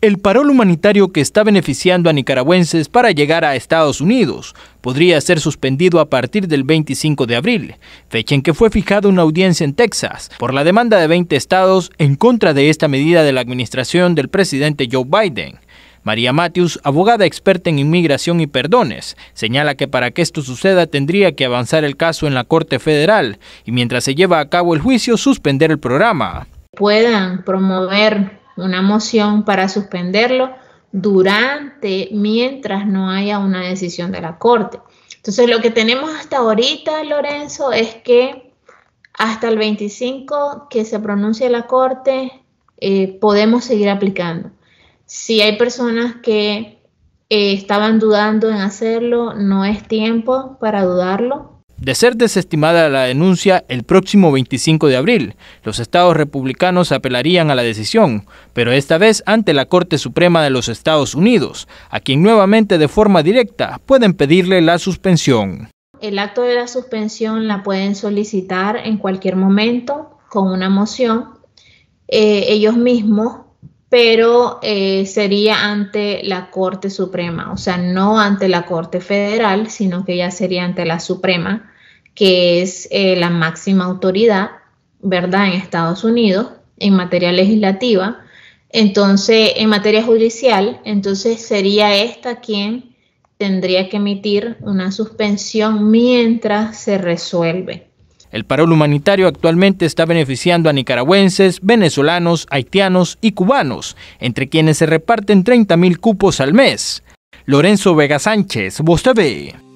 El parol humanitario que está beneficiando a nicaragüenses para llegar a Estados Unidos podría ser suspendido a partir del 25 de abril, fecha en que fue fijada una audiencia en Texas por la demanda de 20 estados en contra de esta medida de la administración del presidente Joe Biden. María Matthews, abogada experta en inmigración y perdones, señala que para que esto suceda tendría que avanzar el caso en la Corte Federal y mientras se lleva a cabo el juicio suspender el programa. Puedan promover una moción para suspenderlo durante, mientras no haya una decisión de la Corte. Entonces, lo que tenemos hasta ahorita, Lorenzo, es que hasta el 25 que se pronuncie la Corte, eh, podemos seguir aplicando. Si hay personas que eh, estaban dudando en hacerlo, no es tiempo para dudarlo de ser desestimada la denuncia el próximo 25 de abril. Los estados republicanos apelarían a la decisión, pero esta vez ante la Corte Suprema de los Estados Unidos, a quien nuevamente de forma directa pueden pedirle la suspensión. El acto de la suspensión la pueden solicitar en cualquier momento con una moción eh, ellos mismos, pero eh, sería ante la Corte Suprema, o sea, no ante la Corte Federal, sino que ya sería ante la Suprema que es eh, la máxima autoridad, ¿verdad?, en Estados Unidos en materia legislativa. Entonces, en materia judicial, entonces sería esta quien tendría que emitir una suspensión mientras se resuelve. El paro humanitario actualmente está beneficiando a nicaragüenses, venezolanos, haitianos y cubanos, entre quienes se reparten 30.000 cupos al mes. Lorenzo Vega Sánchez, te ve.